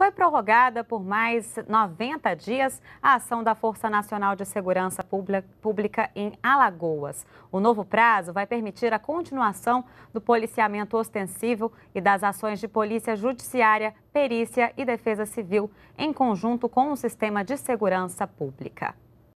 foi prorrogada por mais 90 dias a ação da Força Nacional de Segurança Pública em Alagoas. O novo prazo vai permitir a continuação do policiamento ostensivo e das ações de polícia judiciária, perícia e defesa civil, em conjunto com o sistema de segurança pública.